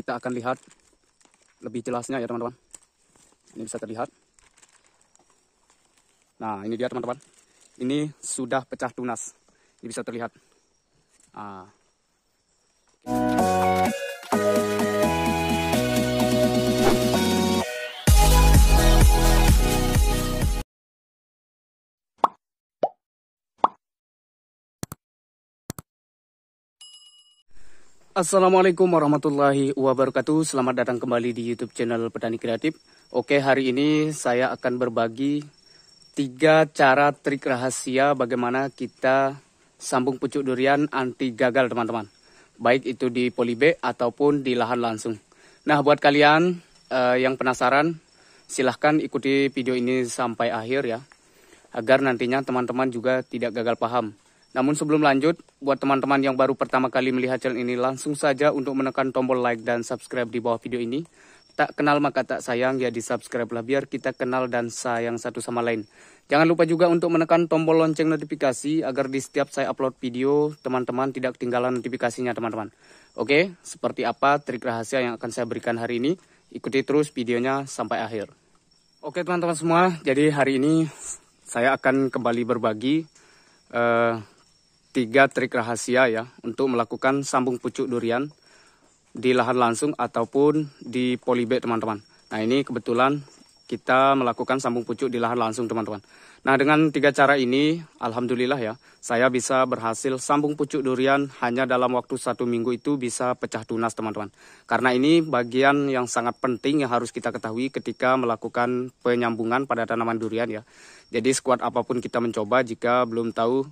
kita akan lihat lebih jelasnya ya teman-teman ini bisa terlihat nah ini dia teman-teman ini sudah pecah tunas ini bisa terlihat nah, Assalamualaikum warahmatullahi wabarakatuh. Selamat datang kembali di YouTube channel Petani Kreatif. Oke, hari ini saya akan berbagi tiga cara trik rahasia bagaimana kita sambung pucuk durian anti gagal, teman-teman. Baik itu di polybag ataupun di lahan langsung. Nah, buat kalian eh, yang penasaran, silahkan ikuti video ini sampai akhir ya. Agar nantinya teman-teman juga tidak gagal paham. Namun sebelum lanjut, buat teman-teman yang baru pertama kali melihat channel ini, langsung saja untuk menekan tombol like dan subscribe di bawah video ini. Tak kenal maka tak sayang, ya di subscribe lah biar kita kenal dan sayang satu sama lain. Jangan lupa juga untuk menekan tombol lonceng notifikasi agar di setiap saya upload video, teman-teman tidak ketinggalan notifikasinya teman-teman. Oke, seperti apa trik rahasia yang akan saya berikan hari ini? Ikuti terus videonya sampai akhir. Oke teman-teman semua, jadi hari ini saya akan kembali berbagi uh, tiga trik rahasia ya untuk melakukan sambung pucuk durian di lahan langsung ataupun di polybag teman-teman. Nah ini kebetulan kita melakukan sambung pucuk di lahan langsung teman-teman. Nah dengan tiga cara ini Alhamdulillah ya saya bisa berhasil sambung pucuk durian hanya dalam waktu satu minggu itu bisa pecah tunas teman-teman. Karena ini bagian yang sangat penting yang harus kita ketahui ketika melakukan penyambungan pada tanaman durian ya. Jadi sekuat apapun kita mencoba jika belum tahu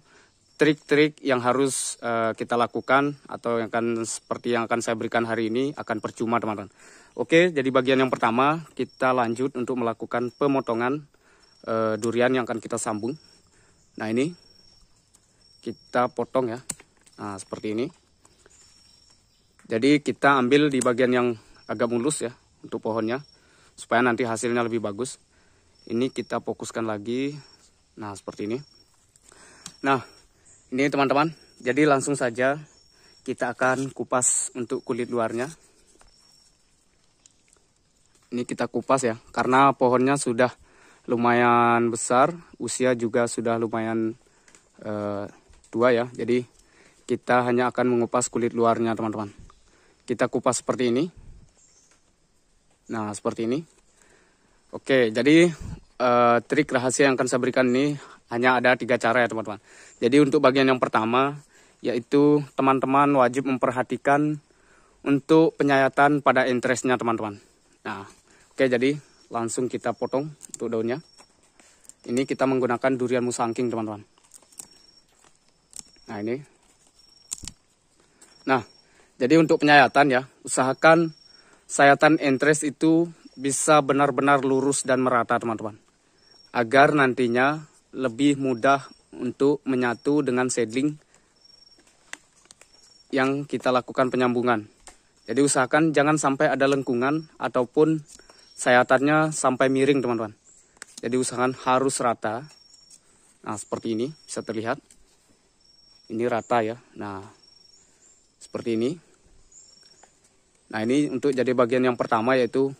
trik-trik yang harus uh, kita lakukan atau yang akan seperti yang akan saya berikan hari ini akan percuma teman-teman. Oke, jadi bagian yang pertama kita lanjut untuk melakukan pemotongan uh, durian yang akan kita sambung. Nah ini kita potong ya, nah, seperti ini. Jadi kita ambil di bagian yang agak mulus ya untuk pohonnya supaya nanti hasilnya lebih bagus. Ini kita fokuskan lagi, nah seperti ini. Nah ini teman-teman, jadi langsung saja kita akan kupas untuk kulit luarnya. Ini kita kupas ya, karena pohonnya sudah lumayan besar, usia juga sudah lumayan uh, tua ya. Jadi kita hanya akan mengupas kulit luarnya teman-teman. Kita kupas seperti ini. Nah, seperti ini. Oke, jadi uh, trik rahasia yang akan saya berikan ini hanya ada tiga cara ya teman-teman. Jadi untuk bagian yang pertama yaitu teman-teman wajib memperhatikan untuk penyayatan pada interestnya teman-teman. Nah, oke jadi langsung kita potong untuk daunnya. Ini kita menggunakan durian musangking teman-teman. Nah ini. Nah, jadi untuk penyayatan ya, usahakan sayatan interest itu bisa benar-benar lurus dan merata teman-teman. Agar nantinya lebih mudah untuk menyatu dengan sedling yang kita lakukan penyambungan. Jadi usahakan jangan sampai ada lengkungan ataupun sayatannya sampai miring teman-teman. Jadi usahakan harus rata. Nah seperti ini bisa terlihat. Ini rata ya. Nah seperti ini. Nah ini untuk jadi bagian yang pertama yaitu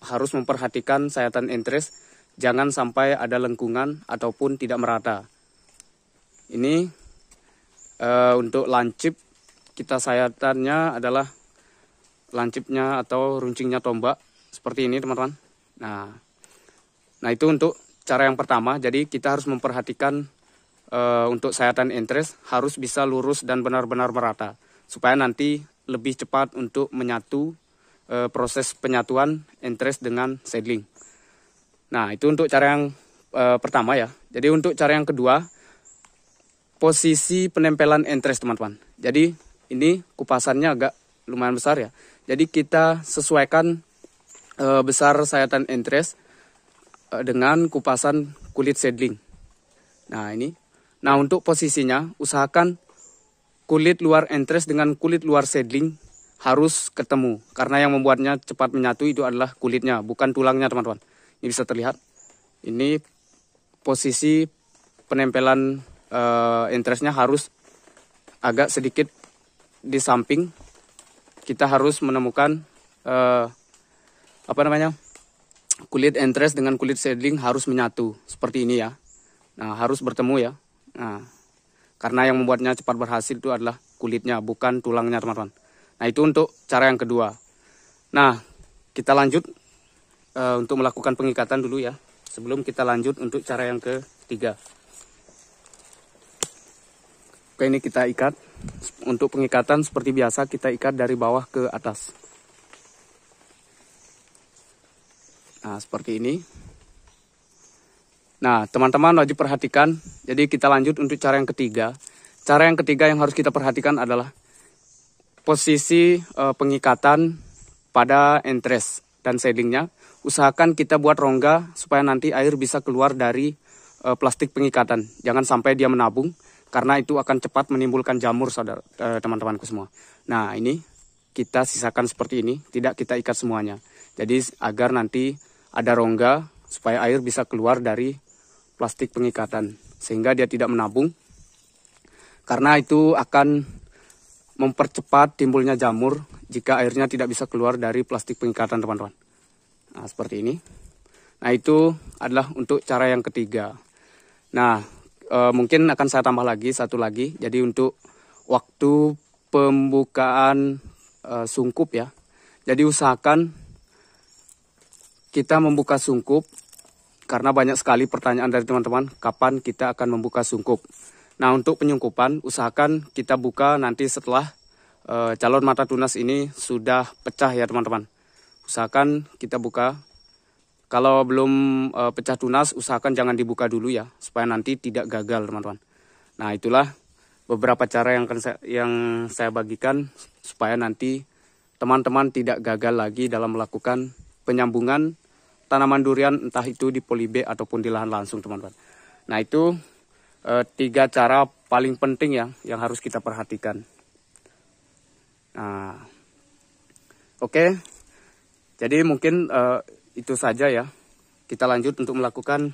harus memperhatikan sayatan entres, jangan sampai ada lengkungan ataupun tidak merata. Ini uh, untuk lancip kita sayatannya adalah lancipnya atau runcingnya tombak seperti ini teman-teman. Nah, nah itu untuk cara yang pertama. Jadi kita harus memperhatikan e, untuk sayatan entres harus bisa lurus dan benar-benar merata supaya nanti lebih cepat untuk menyatu e, proses penyatuan entres dengan sedling. Nah itu untuk cara yang e, pertama ya. Jadi untuk cara yang kedua posisi penempelan entres teman-teman. Jadi ini kupasannya agak lumayan besar ya. Jadi kita sesuaikan e, besar sayatan entres e, eh, dengan kupasan kulit seedling. Nah ini. Nah untuk posisinya usahakan kulit luar entres dengan kulit luar seedling harus ketemu karena yang membuatnya cepat menyatu itu adalah kulitnya bukan tulangnya teman-teman. Ini bisa terlihat. Ini posisi penempelan uh, interestnya harus agak sedikit di samping. Kita harus menemukan uh, apa namanya kulit interest dengan kulit seedling harus menyatu seperti ini ya. Nah harus bertemu ya. Nah karena yang membuatnya cepat berhasil itu adalah kulitnya bukan tulangnya teman-teman. Nah itu untuk cara yang kedua. Nah kita lanjut uh, untuk melakukan pengikatan dulu ya sebelum kita lanjut untuk cara yang ketiga. Oke ini kita ikat. Untuk pengikatan seperti biasa kita ikat dari bawah ke atas. Nah seperti ini. Nah teman-teman wajib perhatikan. Jadi kita lanjut untuk cara yang ketiga. Cara yang ketiga yang harus kita perhatikan adalah posisi eh, pengikatan pada entres dan sedingnya Usahakan kita buat rongga supaya nanti air bisa keluar dari eh, plastik pengikatan. Jangan sampai dia menabung karena itu akan cepat menimbulkan jamur saudara eh, teman-temanku semua. Nah ini kita sisakan seperti ini, tidak kita ikat semuanya. Jadi agar nanti ada rongga supaya air bisa keluar dari plastik pengikatan sehingga dia tidak menabung. Karena itu akan mempercepat timbulnya jamur jika airnya tidak bisa keluar dari plastik pengikatan teman-teman. Nah seperti ini. Nah itu adalah untuk cara yang ketiga. Nah uh, mungkin akan saya tambah lagi satu lagi. Jadi untuk waktu pembukaan uh, sungkup ya. Jadi usahakan kita membuka sungkup karena banyak sekali pertanyaan dari teman-teman kapan kita akan membuka sungkup. Nah untuk penyungkupan usahakan kita buka nanti setelah uh, calon mata tunas ini sudah pecah ya teman-teman. Usahakan kita buka kalau belum uh, pecah tunas, usahakan jangan dibuka dulu ya, supaya nanti tidak gagal, teman-teman. Nah, itulah beberapa cara yang akan saya, yang saya bagikan supaya nanti teman-teman tidak gagal lagi dalam melakukan penyambungan tanaman durian entah itu di polybe ataupun di lahan langsung, teman-teman. Nah, itu e, tiga cara paling penting ya yang harus kita perhatikan. Nah, oke. Okay. Jadi mungkin uh, itu saja ya. Kita lanjut untuk melakukan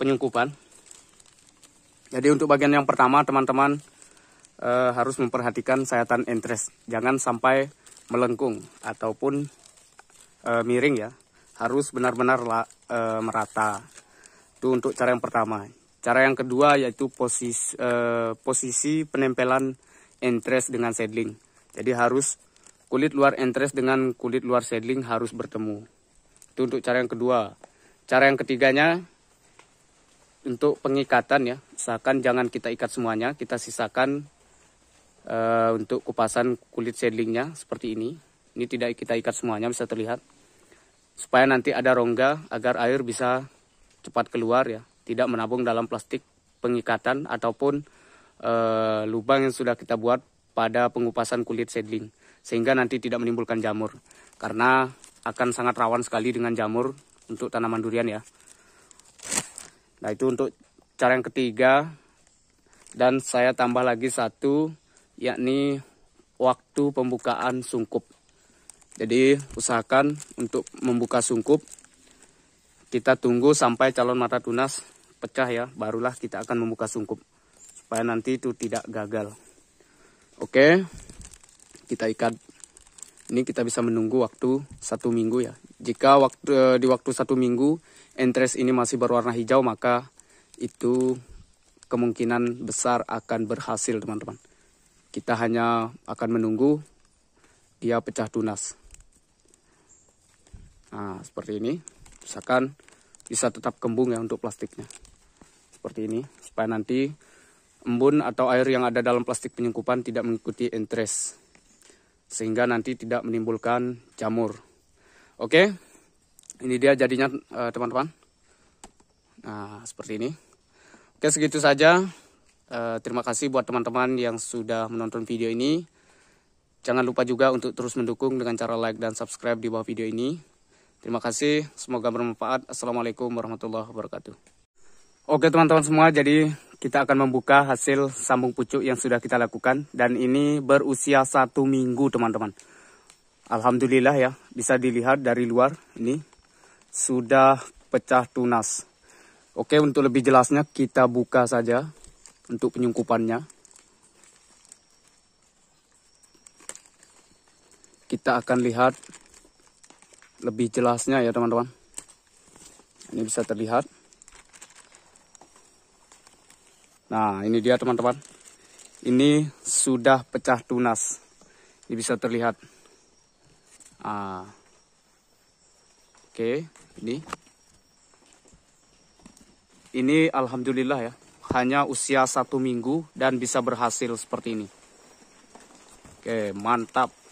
penyungkupan. Jadi untuk bagian yang pertama teman-teman e, harus memperhatikan sayatan entres. Jangan sampai melengkung ataupun e, miring ya. Harus benar-benar e, merata. Itu untuk cara yang pertama. Cara yang kedua yaitu posisi, e, posisi penempelan entres dengan sedling. Jadi harus kulit luar entres dengan kulit luar sedling harus bertemu. Itu untuk cara yang kedua. Cara yang ketiganya untuk pengikatan ya. misalkan jangan kita ikat semuanya, kita sisakan e, untuk kupasan kulit sedlingnya seperti ini. Ini tidak kita ikat semuanya bisa terlihat. Supaya nanti ada rongga agar air bisa cepat keluar ya, tidak menabung dalam plastik pengikatan ataupun e, lubang yang sudah kita buat pada pengupasan kulit sedling sehingga nanti tidak menimbulkan jamur karena akan sangat rawan sekali dengan jamur untuk tanaman durian ya. Nah itu untuk cara yang ketiga dan saya tambah lagi satu yakni waktu pembukaan sungkup. Jadi usahakan untuk membuka sungkup kita tunggu sampai calon mata tunas pecah ya barulah kita akan membuka sungkup supaya nanti itu tidak gagal. Oke, kita ikat ini kita bisa menunggu waktu satu minggu ya. Jika waktu eh, di waktu satu minggu entres ini masih berwarna hijau maka itu kemungkinan besar akan berhasil teman-teman. Kita hanya akan menunggu dia pecah tunas. Nah seperti ini, misalkan bisa tetap kembung ya untuk plastiknya. Seperti ini, supaya nanti embun atau air yang ada dalam plastik penyengkupan tidak mengikuti entres sehingga nanti tidak menimbulkan jamur. Oke, ini dia jadinya eh, teman-teman. Nah, seperti ini. Oke, segitu saja. Eh, terima kasih buat teman-teman yang sudah menonton video ini. Jangan lupa juga untuk terus mendukung dengan cara like dan subscribe di bawah video ini. Terima kasih, semoga bermanfaat. Assalamualaikum warahmatullahi wabarakatuh. Oke teman-teman semua, jadi kita akan membuka hasil sambung pucuk yang sudah kita lakukan dan ini berusia satu minggu teman-teman Alhamdulillah ya bisa dilihat dari luar ini sudah pecah tunas Oke untuk lebih jelasnya kita buka saja untuk penyungkupannya kita akan lihat lebih jelasnya ya teman-teman ini bisa terlihat Nah, ini dia teman-teman. Ini sudah pecah tunas. Ini bisa terlihat. Ah. Oke, ini. Ini alhamdulillah ya. Hanya usia satu minggu dan bisa berhasil seperti ini. Oke, mantap.